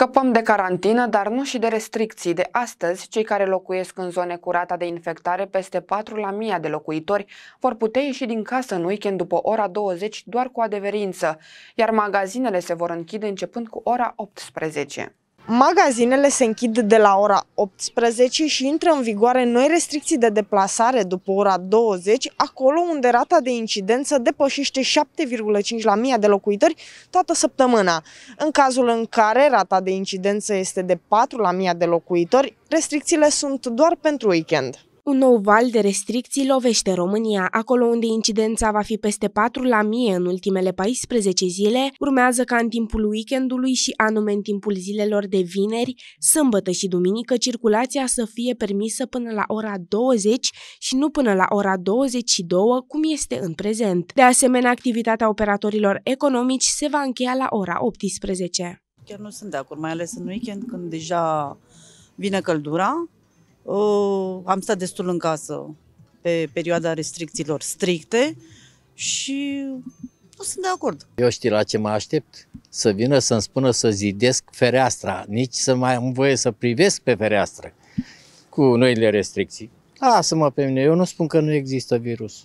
Scăpăm de carantină, dar nu și de restricții. De astăzi, cei care locuiesc în zone cu rata de infectare peste 4 la 1000 de locuitori vor putea ieși din casă în weekend după ora 20 doar cu adeverință, iar magazinele se vor închide începând cu ora 18. Magazinele se închid de la ora 18 și intră în vigoare noi restricții de deplasare după ora 20, acolo unde rata de incidență depășește 7,5 la 1000 de locuitori toată săptămâna. În cazul în care rata de incidență este de 4 la 1000 de locuitori, restricțiile sunt doar pentru weekend. Un nou val de restricții lovește România, acolo unde incidența va fi peste 4 la mie în ultimele 14 zile, urmează ca în timpul weekendului și anume în timpul zilelor de vineri, sâmbătă și duminică circulația să fie permisă până la ora 20 și nu până la ora 22, cum este în prezent. De asemenea, activitatea operatorilor economici se va încheia la ora 18. Chiar nu sunt de acord, mai ales în weekend când deja vine căldura, Uh, am stat destul în casă pe perioada restricțiilor stricte și nu sunt de acord. Eu știu la ce mă aștept. Să vină să-mi spună să zidesc fereastra, nici să mai am voie să privesc pe fereastră cu noile restricții. Lasă-mă pe mine, eu nu spun că nu există virus.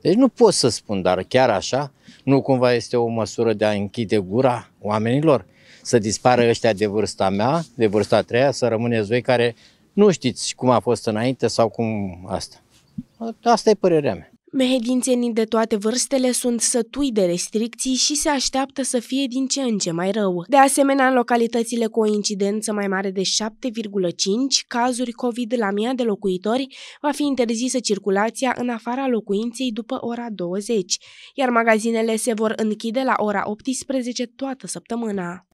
Deci nu pot să spun, dar chiar așa, nu cumva este o măsură de a închide gura oamenilor? Să dispară ăștia de vârsta mea, de vârsta a treia, să rămâne zoi care nu știți cum a fost înainte sau cum asta. Asta e părerea mea. Mehedințenii de toate vârstele sunt sătui de restricții și se așteaptă să fie din ce în ce mai rău. De asemenea, în localitățile cu o incidență mai mare de 7,5 cazuri COVID la mii de locuitori, va fi interzisă circulația în afara locuinței după ora 20, iar magazinele se vor închide la ora 18 toată săptămâna.